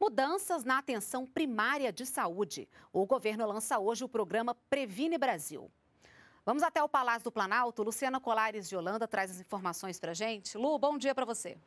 Mudanças na atenção primária de saúde. O governo lança hoje o programa Previne Brasil. Vamos até o Palácio do Planalto. Luciana Colares de Holanda traz as informações para gente. Lu, bom dia para você.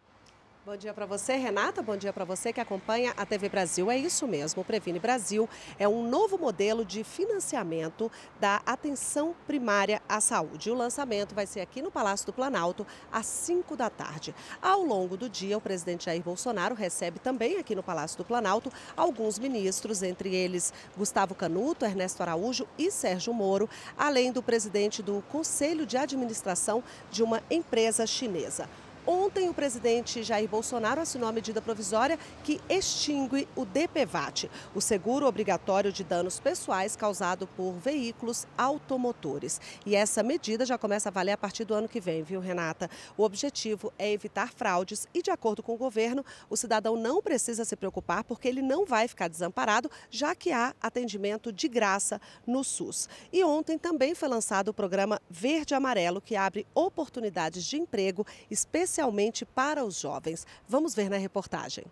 Bom dia para você, Renata. Bom dia para você que acompanha a TV Brasil. É isso mesmo, o Previne Brasil é um novo modelo de financiamento da atenção primária à saúde. O lançamento vai ser aqui no Palácio do Planalto, às 5 da tarde. Ao longo do dia, o presidente Jair Bolsonaro recebe também aqui no Palácio do Planalto alguns ministros, entre eles Gustavo Canuto, Ernesto Araújo e Sérgio Moro, além do presidente do Conselho de Administração de uma empresa chinesa. Ontem, o presidente Jair Bolsonaro assinou a medida provisória que extingue o DPVAT, o seguro obrigatório de danos pessoais causado por veículos automotores. E essa medida já começa a valer a partir do ano que vem, viu, Renata? O objetivo é evitar fraudes e, de acordo com o governo, o cidadão não precisa se preocupar porque ele não vai ficar desamparado, já que há atendimento de graça no SUS. E ontem também foi lançado o programa Verde Amarelo, que abre oportunidades de emprego, especialmente especialmente para os jovens. Vamos ver na reportagem.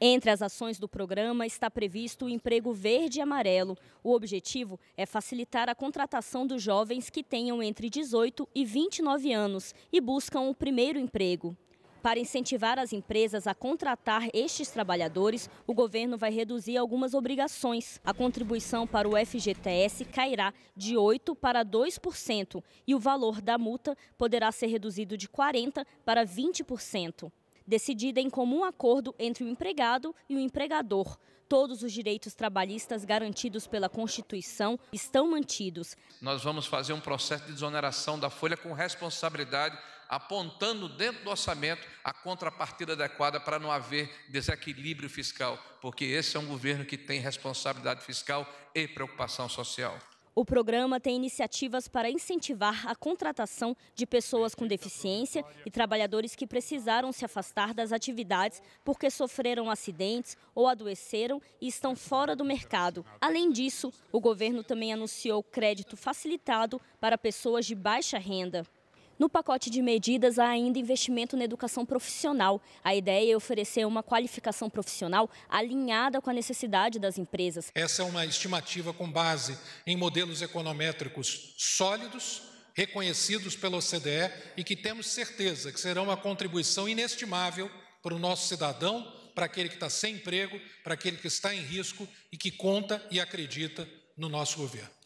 Entre as ações do programa está previsto o emprego verde e amarelo. O objetivo é facilitar a contratação dos jovens que tenham entre 18 e 29 anos e buscam o primeiro emprego. Para incentivar as empresas a contratar estes trabalhadores, o governo vai reduzir algumas obrigações. A contribuição para o FGTS cairá de 8% para 2% e o valor da multa poderá ser reduzido de 40% para 20%. Decidida em comum acordo entre o empregado e o empregador todos os direitos trabalhistas garantidos pela Constituição estão mantidos. Nós vamos fazer um processo de desoneração da folha com responsabilidade, apontando dentro do orçamento a contrapartida adequada para não haver desequilíbrio fiscal, porque esse é um governo que tem responsabilidade fiscal e preocupação social. O programa tem iniciativas para incentivar a contratação de pessoas com deficiência e trabalhadores que precisaram se afastar das atividades porque sofreram acidentes ou adoeceram e estão fora do mercado. Além disso, o governo também anunciou crédito facilitado para pessoas de baixa renda. No pacote de medidas há ainda investimento na educação profissional. A ideia é oferecer uma qualificação profissional alinhada com a necessidade das empresas. Essa é uma estimativa com base em modelos econométricos sólidos, reconhecidos pela OCDE e que temos certeza que serão uma contribuição inestimável para o nosso cidadão, para aquele que está sem emprego, para aquele que está em risco e que conta e acredita no nosso governo.